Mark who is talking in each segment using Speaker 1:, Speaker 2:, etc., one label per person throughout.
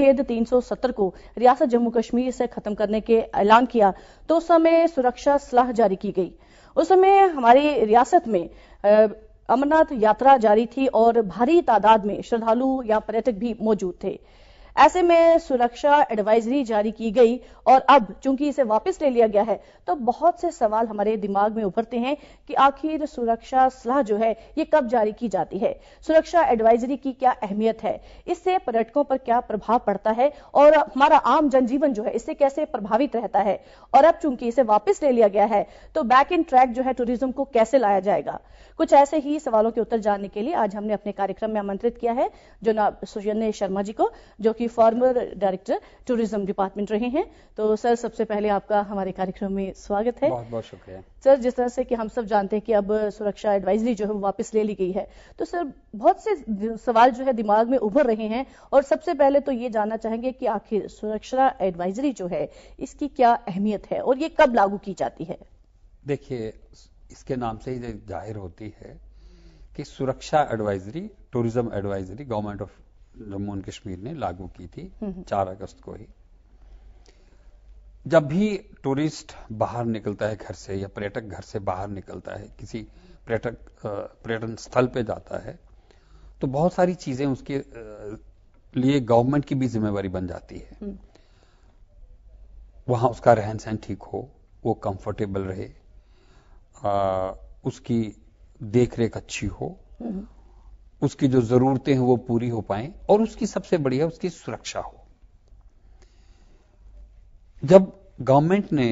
Speaker 1: खेद 370 को रियासत जम्मू कश्मीर से खत्म करने के ऐलान किया तो उस समय सुरक्षा सलाह जारी की गई उस समय हमारी रियासत में अमरनाथ यात्रा जारी थी और भारी तादाद में श्रद्धालु या पर्यटक भी मौजूद थे ऐसे में सुरक्षा एडवाइजरी जारी की गई और अब चूंकि इसे वापस ले लिया गया है तो बहुत से सवाल हमारे दिमाग में उभरते हैं कि आखिर सुरक्षा सलाह जो है ये कब जारी की जाती है सुरक्षा एडवाइजरी की क्या अहमियत है इससे पर्यटकों पर क्या प्रभाव पड़ता है और हमारा आम जनजीवन जो है इससे कैसे प्रभावित रहता है और अब चूंकि इसे वापिस ले लिया गया है तो बैक इन ट्रैक जो है टूरिज्म को कैसे लाया जाएगा कुछ ऐसे ही सवालों के उत्तर जानने के लिए आज हमने अपने कार्यक्रम में आमंत्रित किया है जो सुजन्य शर्मा जी को जो कि भी फॉर्मर डायरेक्टर टूरिज्म डिपार्टमेंट रहे हैं तो सर सबसे पहले आपका हमारे कार्यक्रम में स्वागत है बहुत बहुत शुक्रिया सर जिस तरह से कि हम सब जानते हैं कि अब सुरक्षा एडवाइजरी जो है वो वापस ले ली गई है तो सर बहुत से सवाल जो है दिमाग में उभर रहे हैं और सबसे पहले तो ये जानना चाहेंगे कि आखिर सुरक्षा एडवाइजरी जो है इसकी क्या अहमियत है और ये कब लागू की जाती है
Speaker 2: देखिए इसके नाम से ही जाहिर होती है कि सुरक्षा advisory tourism advisory government of Jammu and Kashmir ने लागू की थी हम्म हम्म। चार अगस्त को ही जब भी टूरिस्ट बाहर निकलता है घर से या पर्यटक घर से बाहर निकलता है किसी पर्यटक पर्यटन स्थल पे जाता है तो बहुत सारी चीजें उसके लिए गवर्नमेंट की भी जिम्मेवारी बन जाती है हम्म। वहां उसका रहन सहन ठीक हो वो कंफर्टेबल रहे आ, उसकी देख रेख अच्छी हो उसकी जो जरूरतें हैं वो पूरी हो पाए और उसकी सबसे बढ़िया उसकी सुरक्षा हो जब गवर्नमेंट ने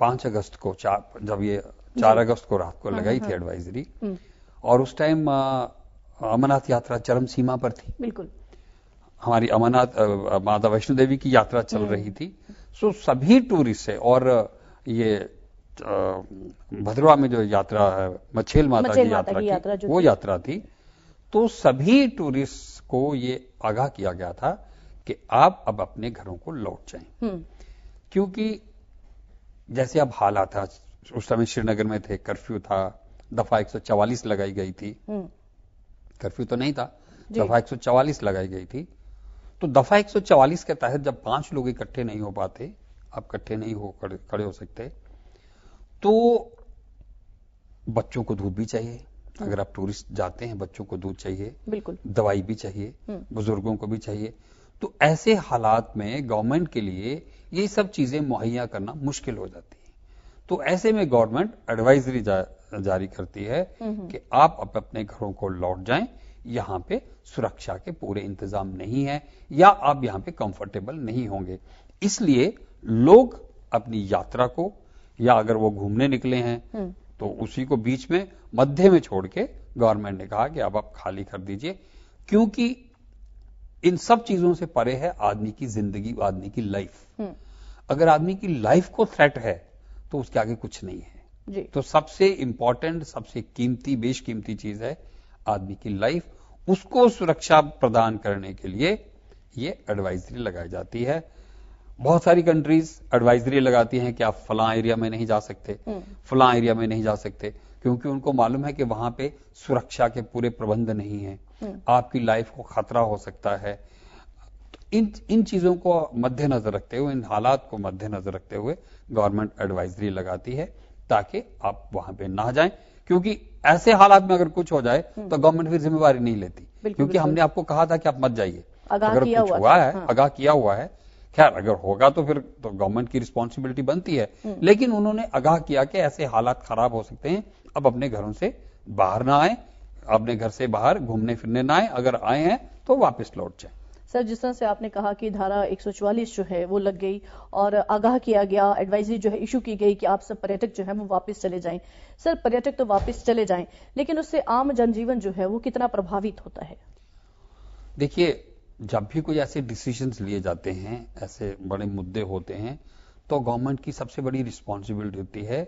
Speaker 2: पांच अगस्त को चार जब ये चार अगस्त को रात को हाँ, लगाई हाँ, थी एडवाइजरी हाँ। हम्म। और उस टाइम अमरनाथ यात्रा चरम सीमा पर थी बिल्कुल हमारी अमरनाथ माता वैष्णो देवी की यात्रा चल हम्म। रही थी सो सभी टूरिस्ट है और ये भद्रवा में जो यात्रा है मच्छेल माता मच्छेल की यात्रा की, की यात्रा वो यात्रा थी तो सभी टूरिस्ट को ये आगाह किया गया था कि आप अब अपने घरों को लौट जाएं हम्म। क्योंकि जैसे अब हालात था उस समय श्रीनगर में थे कर्फ्यू था दफा 144 लगाई गई थी कर्फ्यू हम्म। तो नहीं था दफा 144 लगाई गई थी तो दफा 144 के तहत जब पांच लोग इकट्ठे नहीं हो पाते आप इकट्ठे नहीं हो खड़े हो सकते तो बच्चों को दूध भी चाहिए अगर आप टूरिस्ट जाते हैं बच्चों को दूध चाहिए बिल्कुल दवाई भी चाहिए हम्म। बुजुर्गों को भी चाहिए तो ऐसे हालात में गवर्नमेंट के लिए ये सब चीजें मुहैया करना मुश्किल हो जाती है तो ऐसे में गवर्नमेंट एडवाइजरी जा, जारी करती है हम्म। कि आप अप अपने घरों को लौट जाएं यहाँ पे सुरक्षा के पूरे इंतजाम नहीं है या आप यहाँ पे कंफर्टेबल नहीं होंगे इसलिए लोग अपनी यात्रा को या अगर वो घूमने निकले हैं हम्म। तो उसी को बीच में मध्य में छोड़ के गवर्नमेंट ने कहा कि अब आप खाली कर दीजिए क्योंकि इन सब चीजों से परे है आदमी की जिंदगी आदमी की लाइफ हम्म। अगर आदमी की लाइफ को थ्रेट है तो उसके आगे कुछ नहीं है जी। तो सबसे इंपॉर्टेंट सबसे कीमती बेशकीमती चीज है आदमी की लाइफ उसको सुरक्षा प्रदान करने के लिए ये एडवाइजरी लगाई जाती है बहुत सारी कंट्रीज एडवाइजरी लगाती हैं कि आप फला एरिया में नहीं जा सकते हम्म। फला एरिया में नहीं जा सकते क्योंकि उनको मालूम है कि वहां पे सुरक्षा के पूरे प्रबंध नहीं है हम्म। आपकी लाइफ को खतरा हो सकता है तो इन इन चीजों को मद्देनजर रखते हुए इन हालात को मद्देनजर रखते हुए गवर्नमेंट एडवाइजरी लगाती है ताकि आप वहां पे ना जाएं क्योंकि ऐसे हालात में अगर कुछ हो जाए हम्म। तो गवर्नमेंट फिर जिम्मेवारी नहीं लेती
Speaker 1: क्योंकि हमने आपको
Speaker 2: कहा था कि आप मत जाइए
Speaker 1: अगर कुछ हुआ, हुआ है हाँ। आगाह
Speaker 2: किया हुआ है खैर अगर होगा तो फिर तो गवर्नमेंट की रिस्पॉन्सिबिलिटी बनती है हम्म। लेकिन उन्होंने आगाह किया कि ऐसे हालात खराब हो सकते हैं अब अपने घरों से बाहर ना आए अपने घर से बाहर घूमने फिरने ना आए अगर आए हैं तो वापस लौट जाए सर जिस तरह से
Speaker 1: आपने कहा कि धारा 144 जो है वो लग गई और आगाह किया गया एडवाइजरी जो है इशू की गई कि आप सब पर्यटक जो है वो वापस चले जाएं सर पर्यटक तो वापस चले जाएं लेकिन उससे आम जनजीवन जो है वो कितना प्रभावित होता है
Speaker 2: देखिए जब भी कोई ऐसे डिसीजंस लिए जाते हैं ऐसे बड़े मुद्दे होते हैं तो गवर्नमेंट की सबसे बड़ी रिस्पॉन्सिबिलिटी होती है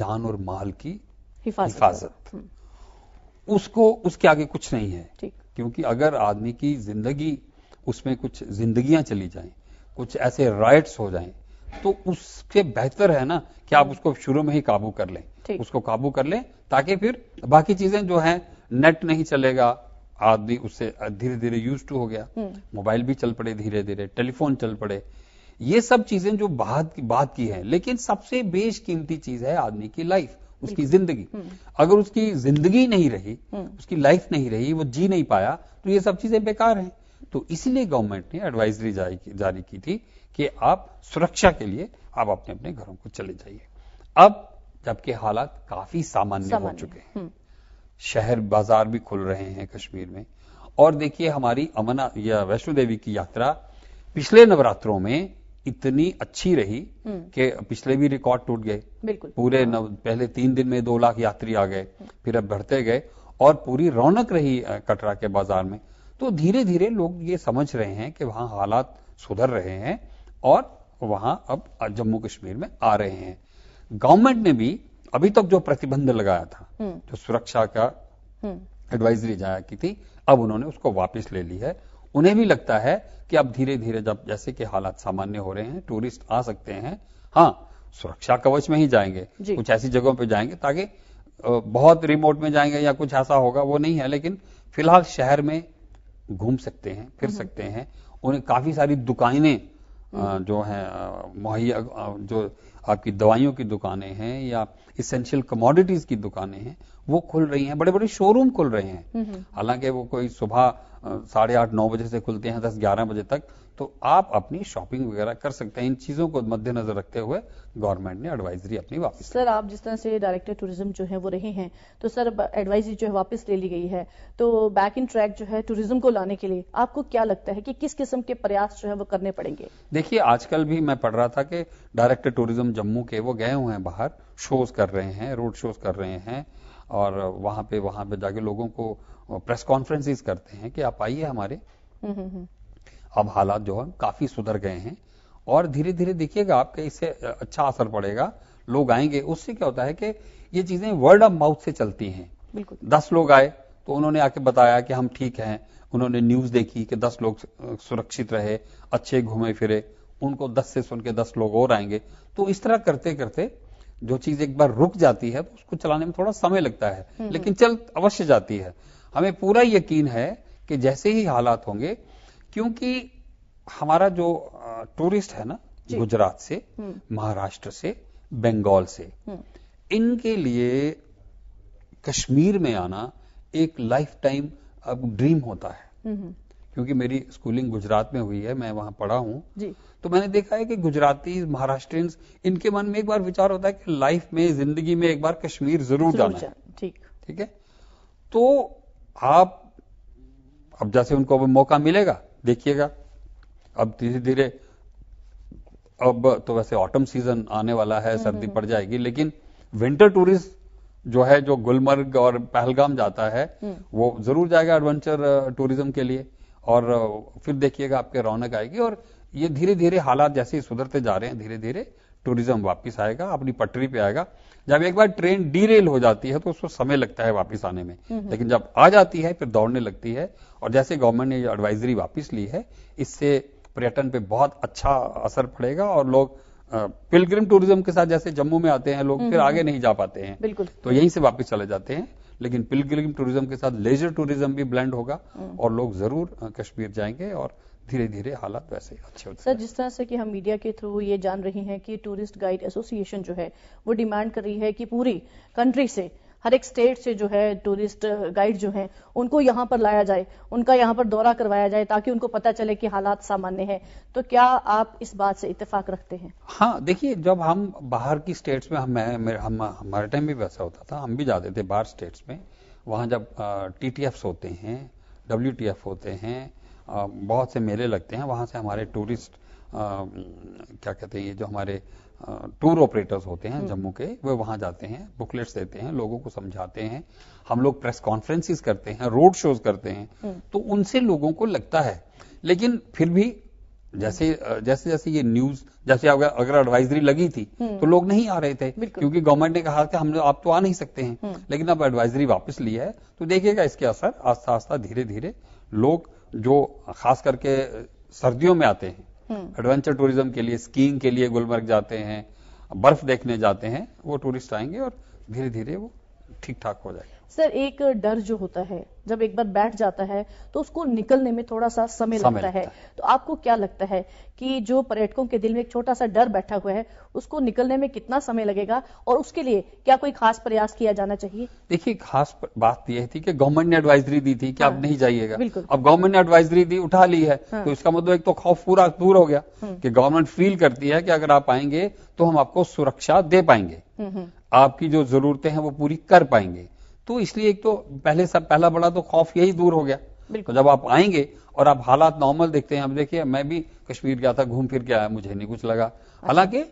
Speaker 2: जान और माल की हिफाजत हम्म। उसको उसके आगे कुछ नहीं है क्योंकि अगर आदमी की जिंदगी उसमें कुछ जिंदगियां चली जाएं कुछ ऐसे राइट्स हो जाएं तो उसके बेहतर है ना कि आप हम्म। उसको शुरू में ही काबू कर लें उसको काबू कर लें ताकि फिर बाकी चीजें जो है नेट नहीं चलेगा आदमी उससे धीरे धीरे यूज टू हो गया हम्म। मोबाइल भी चल पड़े धीरे धीरे टेलीफोन चल पड़े ये सब चीजें जो बात की बात की है लेकिन सबसे बेशकीमती चीज है आदमी की लाइफ उसकी जिंदगी हम्म। अगर उसकी जिंदगी नहीं रही हम्म। उसकी लाइफ नहीं रही वो जी नहीं पाया तो ये सब चीजें बेकार हैं तो इसलिए गवर्नमेंट ने एडवाइजरी जारी की थी कि आप सुरक्षा के लिए आप अपने अपने घरों को चले जाइए अब जबकि हालात काफी सामान्य हो चुके हैं शहर बाजार भी खुल रहे हैं कश्मीर में और देखिए हमारी अमना या वैष्णो देवी की यात्रा पिछले नवरात्रों में इतनी अच्छी रही हम्म। कि पिछले भी रिकॉर्ड टूट गए पूरे हाँ। नव, पहले तीन दिन में दो लाख यात्री आ गए फिर अब बढ़ते गए और पूरी रौनक रही कटरा के बाजार में तो धीरे धीरे लोग ये समझ रहे हैं कि वहां हालात सुधर रहे हैं और वहां अब जम्मू कश्मीर में आ रहे हैं गवर्नमेंट ने भी अभी तक जो प्रतिबंध लगाया था हम्म। जो सुरक्षा का एडवाइजरी हम्म। जाया की थी अब उन्होंने उसको वापस ले ली है उन्हें भी लगता है कि अब धीरे धीरे जब जैसे कि हालात सामान्य हो रहे हैं टूरिस्ट आ सकते हैं हाँ सुरक्षा कवच में ही जाएंगे कुछ ऐसी जगहों पर जाएंगे ताकि बहुत रिमोट में जाएंगे या कुछ ऐसा होगा वो नहीं है लेकिन फिलहाल शहर में घूम सकते हैं फिर हम्म। सकते हैं उन्हें काफी सारी दुकानें जो है मुहैया जो आपकी दवाइयों की दुकानें हैं या इसेंशियल कमोडिटीज की दुकानें हैं वो खुल रही हैं बड़े बड़े शोरूम खुल रहे हैं हम्म, हम्म। हालांकि वो कोई सुबह साढ़े आठ नौ बजे से खुलते हैं दस ग्यारह बजे तक तो आप अपनी शॉपिंग वगैरह कर सकते हैं इन चीजों को मद्देनजर रखते हुए गवर्नमेंट ने एडवाइजरी अपनी वापस
Speaker 1: सर आप जिस तरह से डायरेक्टर टूरिज्म जो है वो रहे हैं तो सर एडवाइजरी जो है वापस ले ली गई है तो बैक इन ट्रैक जो है टूरिज्म को लाने के लिए आपको क्या लगता है कि किस किस्म के प्रयास जो है वो करने पड़ेंगे
Speaker 2: देखिए आजकल भी मैं पढ़ रहा था कि डायरेक्टर टूरिज्म जम्मू के वो गए हुए हैं बाहर शोज कर रहे हैं रोड शोज कर रहे हैं और वहां पे वहां पे जाके लोगों को प्रेस कॉन्फ्रेंसिस करते हैं कि आप आइए हमारे
Speaker 1: हम्म, हम्म, हम्म।
Speaker 2: अब हालात जो है काफी सुधर गए हैं और धीरे धीरे देखिएगा आपके इससे अच्छा असर पड़ेगा लोग आएंगे उससे क्या होता है कि ये चीजें वर्ड ऑफ माउथ से चलती हैं बिल्कुल दस लोग आए तो उन्होंने आके बताया कि हम ठीक हैं उन्होंने न्यूज देखी कि दस लोग सुरक्षित रहे अच्छे घूमे फिरे उनको दस से सुन के दस लोग और आएंगे तो इस तरह करते करते जो चीज एक बार रुक जाती है तो उसको चलाने में थोड़ा समय लगता है हम्म। लेकिन चल अवश्य जाती है हमें पूरा यकीन है कि जैसे ही हालात होंगे क्योंकि हमारा जो टूरिस्ट है ना गुजरात से हम्म। महाराष्ट्र से बंगाल से हम्म। इनके लिए कश्मीर में आना एक लाइफ टाइम अब ड्रीम होता है हम्म, क्योंकि मेरी स्कूलिंग गुजरात में हुई है मैं वहां पढ़ा हूँ तो मैंने देखा है कि गुजराती महाराष्ट्र इनके मन में एक बार विचार होता है कि लाइफ में जिंदगी में एक बार कश्मीर जरूर जाना है ठीक ठीक है तो आप अब जैसे उनको मौका मिलेगा देखिएगा अब धीरे धीरे अब तो वैसे ऑटम सीजन आने वाला है हम्म, सर्दी हम्म, पड़ हम्म। जाएगी लेकिन विंटर टूरिस्ट जो है जो गुलमर्ग और पहलगाम जाता है वो जरूर जाएगा एडवेंचर टूरिज्म uh, के लिए और uh, फिर देखिएगा आपके रौनक आएगी और ये धीरे धीरे हालात जैसे ही सुधरते जा रहे हैं धीरे धीरे टूरिज्म वापस आएगा अपनी पटरी पे आएगा जब एक बार ट्रेन डीरेल हो जाती है तो उसको समय लगता है वापस आने में हम्म, हम्म। लेकिन जब आ जाती है फिर दौड़ने लगती है और जैसे गवर्नमेंट ने एडवाइजरी वापस ली है इससे पर्यटन पे बहुत अच्छा असर पड़ेगा और लोग पिलग्रिम टूरिज्म के साथ जैसे जम्मू में आते हैं लोग हम्म, फिर आगे नहीं जा पाते हैं
Speaker 1: बिल्कुल तो यहीं
Speaker 2: से वापस चले जाते हैं लेकिन पिलग्रिम टूरिज्म के साथ लेजर टूरिज्म भी ब्लेंड होगा और लोग जरूर कश्मीर जाएंगे और धीरे धीरे हालात वैसे अच्छे होते सर
Speaker 1: जिस तरह से कि हम मीडिया के थ्रू ये जान रहे हैं कि टूरिस्ट गाइड एसोसिएशन जो है वो डिमांड कर रही है कि पूरी कंट्री से हर एक स्टेट से जो है टूरिस्ट गाइड जो है उनको यहाँ पर लाया जाए उनका यहाँ पर दौरा करवाया जाए ताकि उनको पता चले कि हालात सामान्य हैं तो क्या आप इस बात से इतफाक रखते हैं
Speaker 2: हाँ देखिए जब हम बाहर की स्टेट्स में हम हम हमारे टाइम भी वैसा होता था हम भी जाते थे बाहर स्टेट्स में वहाँ जब टी होते हैं डब्ल्यू होते हैं बहुत से मेले लगते हैं वहाँ से हमारे टूरिस्ट क्या कहते हैं ये जो हमारे टूर ऑपरेटर्स होते हैं हम्म। जम्मू के वे वहां जाते हैं बुकलेट्स देते हैं लोगों को समझाते हैं हम लोग प्रेस कॉन्फ्रेंसिस करते हैं रोड शोज करते हैं हम्म। तो उनसे लोगों को लगता है लेकिन फिर भी जैसे जैसे जैसे ये न्यूज जैसे अगर अगर एडवाइजरी लगी थी हम्म। तो लोग नहीं आ रहे थे क्योंकि गवर्नमेंट ने कहा कि हम आप तो आ नहीं सकते हैं हम्म। लेकिन अब एडवाइजरी वापस ली है तो देखिएगा इसके असर आस्ता आस्ता धीरे धीरे लोग जो खास करके सर्दियों में आते हैं एडवेंचर टूरिज्म हम्म। के लिए स्कीइंग के लिए गुलमर्ग जाते हैं बर्फ देखने जाते हैं वो टूरिस्ट आएंगे और धीरे धीरे वो ठीक ठाक हो जाए
Speaker 1: सर एक डर जो होता है जब एक बार बैठ जाता है तो उसको निकलने में थोड़ा सा समय, समय लगता, लगता है।, है तो आपको क्या लगता है कि जो पर्यटकों के दिल में एक छोटा सा डर बैठा हुआ है उसको निकलने में कितना समय लगेगा और उसके लिए क्या कोई खास प्रयास किया जाना चाहिए
Speaker 2: देखिए खास बात यह थी कि गवर्नमेंट ने एडवाइजरी दी थी कि हाँ, आप नहीं जाइएगा अब गवर्नमेंट ने एडवाइजरी दी उठा ली है हाँ। तो इसका मतलब एक तो खौफ पूरा दूर हो गया हाँ। कि गवर्नमेंट फील करती है कि अगर आप आएंगे तो हम आपको सुरक्षा दे पाएंगे हम्म, हम्म। आपकी जो जरूरतें हैं वो पूरी कर पाएंगे तो इसलिए एक तो पहले सब पहला बड़ा तो खौफ यही दूर हो गया बिल्कुल तो जब आप आएंगे और आप हालात नॉर्मल देखते हैं अब देखिए मैं भी कश्मीर गया था घूम फिर के आया मुझे नहीं कुछ लगा अच्छा। हालांकि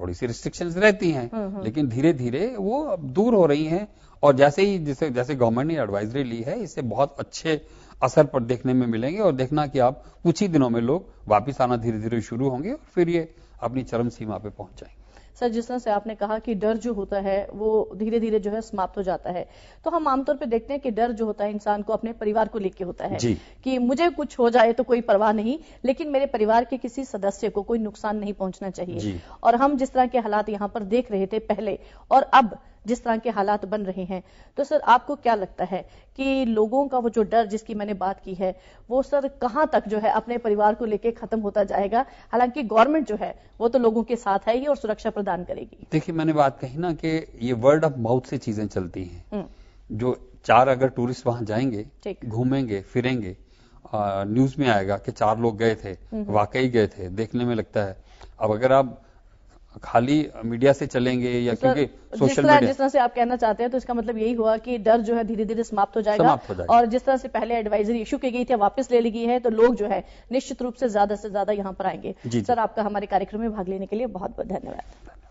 Speaker 2: थोड़ी सी रिस्ट्रिक्शन रहती हैं हम्म, हम्म। लेकिन धीरे धीरे वो दूर हो रही हैं और जैसे ही जैसे जैसे गवर्नमेंट ने एडवाइजरी ली है इससे बहुत अच्छे असर पर देखने में मिलेंगे और देखना कि आप कुछ ही दिनों में लोग वापस आना धीरे धीरे शुरू होंगे और फिर ये अपनी चरम सीमा पे पहुंच जाएंगे
Speaker 1: सर जिस तरह से आपने कहा कि डर जो होता है वो धीरे धीरे जो है समाप्त हो जाता है तो हम आमतौर पर देखते हैं कि डर जो होता है इंसान को अपने परिवार को लेकर होता है कि मुझे कुछ हो जाए तो कोई परवाह नहीं लेकिन मेरे परिवार के किसी सदस्य को कोई नुकसान नहीं पहुंचना चाहिए और हम जिस तरह के हालात यहाँ पर देख रहे थे पहले और अब जिस तरह के हालात बन रहे हैं तो सर आपको क्या लगता है कि लोगों का वो जो डर जिसकी मैंने बात की है वो सर कहाँ तक जो है अपने परिवार को लेके खत्म होता जाएगा हालांकि गवर्नमेंट जो है वो तो लोगों के साथ है ही और सुरक्षा प्रदान करेगी
Speaker 2: देखिए मैंने बात कही ना कि ये वर्ड ऑफ माउथ से चीजें चलती हैं
Speaker 1: हम्म।
Speaker 2: जो चार अगर टूरिस्ट वहां जाएंगे घूमेंगे फिरेंगे न्यूज में आएगा कि चार लोग गए थे हम्म। वाकई गए थे देखने में लगता है अब अगर आप खाली मीडिया से चलेंगे या क्योंकि सोशल मीडिया जिस
Speaker 1: तरह से आप कहना चाहते हैं तो इसका मतलब यही हुआ कि डर जो है धीरे धीरे समाप्त हो जाएगा समाप्त हो जाएगा और जिस तरह से पहले एडवाइजरी इशू की गई थी वापस ले ली गई है तो लोग जो है निश्चित रूप से ज्यादा से ज्यादा यहाँ पर आएंगे सर आपका हमारे कार्यक्रम में भाग लेने के लिए बहुत बहुत धन्यवाद